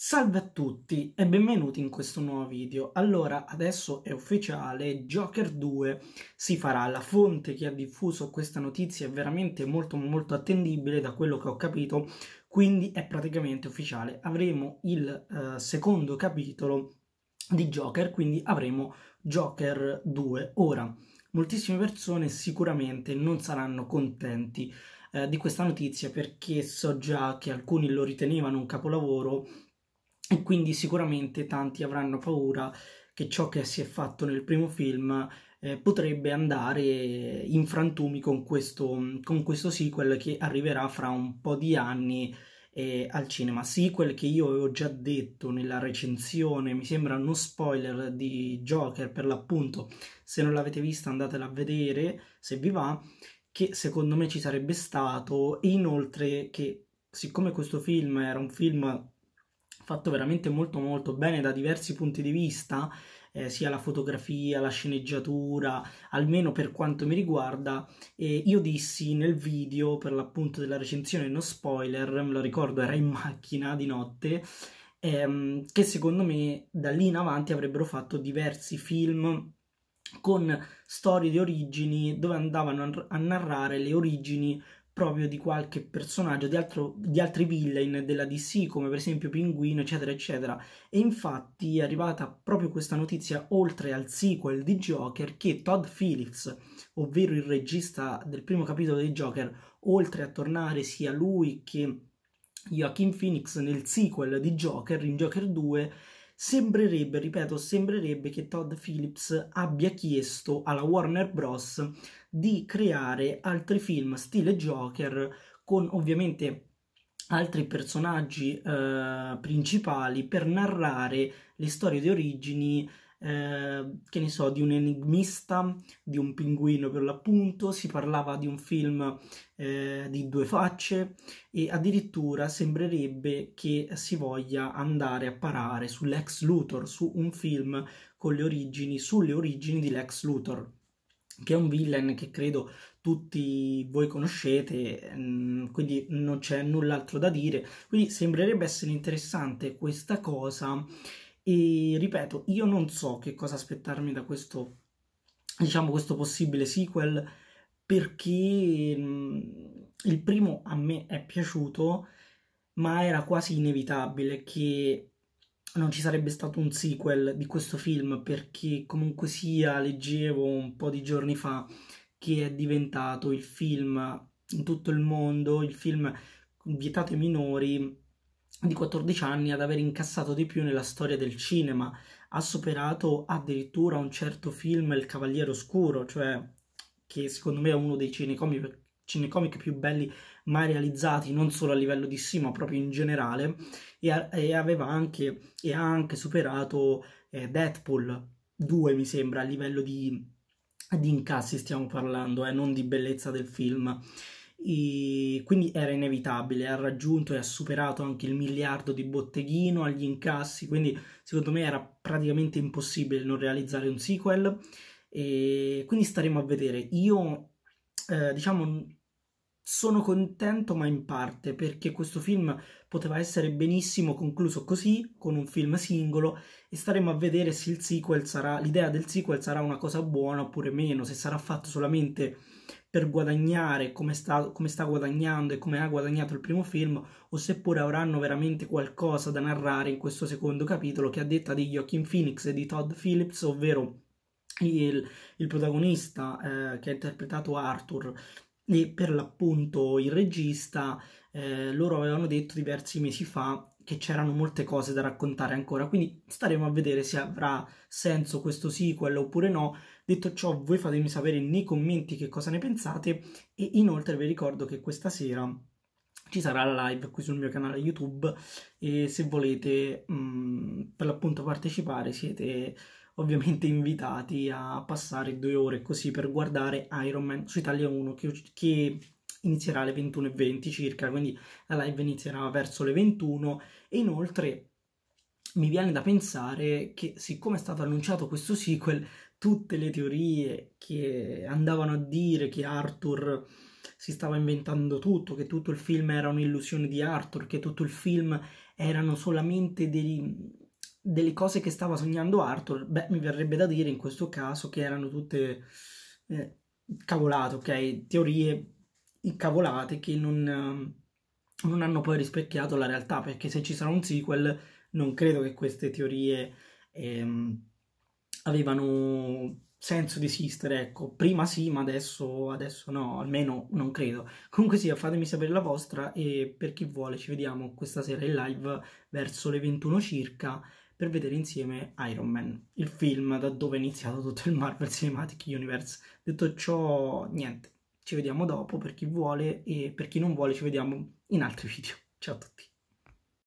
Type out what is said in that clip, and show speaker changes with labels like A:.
A: Salve a tutti e benvenuti in questo nuovo video. Allora, adesso è ufficiale, Joker 2 si farà. La fonte che ha diffuso questa notizia è veramente molto molto attendibile da quello che ho capito, quindi è praticamente ufficiale. Avremo il eh, secondo capitolo di Joker, quindi avremo Joker 2. Ora, moltissime persone sicuramente non saranno contenti eh, di questa notizia perché so già che alcuni lo ritenevano un capolavoro e quindi sicuramente tanti avranno paura che ciò che si è fatto nel primo film eh, potrebbe andare in frantumi con questo, con questo sequel che arriverà fra un po' di anni eh, al cinema. Sequel che io avevo già detto nella recensione, mi sembra uno spoiler di Joker per l'appunto, se non l'avete vista andatela a vedere se vi va, che secondo me ci sarebbe stato e inoltre che siccome questo film era un film fatto veramente molto molto bene da diversi punti di vista, eh, sia la fotografia, la sceneggiatura, almeno per quanto mi riguarda. e io dissi nel video per l'appunto della recensione, no spoiler, me lo ricordo, era in macchina di notte, ehm, che secondo me da lì in avanti avrebbero fatto diversi film con storie di origini dove andavano a narrare le origini proprio di qualche personaggio, di, altro, di, altri villain della DC, come per esempio Pinguino, eccetera, eccetera. E infatti è arrivata proprio questa notizia, oltre al sequel di Joker, che Todd Phillips, ovvero il regista del primo capitolo di Joker, oltre a tornare sia lui che Joaquin Phoenix nel sequel di Joker, in Joker 2, sembrerebbe, ripeto, sembrerebbe che Todd Phillips abbia chiesto alla Warner Bros. di creare altri film stile Joker con ovviamente altri personaggi eh, principali per narrare le storie di origini Ehm, che ne so, di un enigmista, di un pinguino per l'appunto, si parlava di un film eh, di due facce e addirittura sembrerebbe che si voglia andare a parare sull'ex Luthor, su un film con le origini, sulle origini di Lex Luthor che è un villain che credo tutti voi conoscete, mm, quindi non c'è null'altro da dire. Quindi sembrerebbe essere interessante questa cosa e ripeto, io non so che cosa aspettarmi da questo, diciamo, questo possibile sequel perché mm, il primo a me è piaciuto, ma era quasi inevitabile che non ci sarebbe stato un sequel di questo film perché comunque sia leggevo un po' di giorni fa che è diventato il film in tutto il mondo, il film vietato ai minori di 14 anni ad aver incassato di più nella storia del cinema. Ha superato addirittura un certo film, Il Cavaliere Oscuro, cioè che secondo me è uno dei cinecomic, cinecomic più belli mai realizzati, non solo a livello di sì, ma proprio in generale, e, e aveva anche, e ha anche superato eh, Deadpool 2, mi sembra, a livello di, di incassi stiamo parlando, eh, non di bellezza del film. E quindi era inevitabile, ha raggiunto e ha superato anche il miliardo di botteghino agli incassi, quindi secondo me era praticamente impossibile non realizzare un sequel. E quindi staremo a vedere. Io, eh, diciamo, sono contento, ma in parte perché questo film poteva essere benissimo concluso così, con un film singolo, e staremo a vedere se il sequel sarà, l'idea del sequel sarà una cosa buona oppure meno, se sarà fatto solamente per guadagnare come sta, come sta guadagnando e come ha guadagnato il primo film o seppure avranno veramente qualcosa da narrare in questo secondo capitolo che a detta di Joaquin Phoenix e di Todd Phillips, ovvero il, il protagonista eh, che ha interpretato Arthur e per l'appunto il regista, eh, loro avevano detto diversi mesi fa che c'erano molte cose da raccontare ancora, quindi staremo a vedere se avrà senso questo sequel oppure no. Detto ciò, voi fatemi sapere nei commenti che cosa ne pensate e inoltre vi ricordo che questa sera ci sarà la live qui sul mio canale YouTube e se volete mh, mm, per l'appunto partecipare siete ovviamente invitati a passare due ore così per guardare Iron Man su Italia 1 che, che inizierà alle 21.20 circa, quindi la live inizierà verso le 21 e inoltre mi viene da pensare che siccome è stato annunciato questo sequel, tutte le teorie che andavano a dire che Arthur si stava inventando tutto, che tutto il film era un'illusione di Arthur, che tutto il film erano solamente dei, delle cose che stava sognando Arthur, beh, mi verrebbe da dire in questo caso che erano tutte eh, cavolate, ok? Teorie cavolate che non, ehm, non hanno poi rispecchiato la realtà, perché se ci sarà un sequel non credo che queste teorie ehm, avevano senso di esistere, ecco, prima sì, ma adesso, adesso no, almeno non credo. Comunque sia, fatemi sapere la vostra e per chi vuole ci vediamo questa sera in live verso le 21 circa per vedere insieme Iron Man, il film da dove è iniziato tutto il Marvel Cinematic Universe. Detto ciò, niente ci vediamo dopo per chi vuole e per chi non vuole ci vediamo in altri video. Ciao a tutti.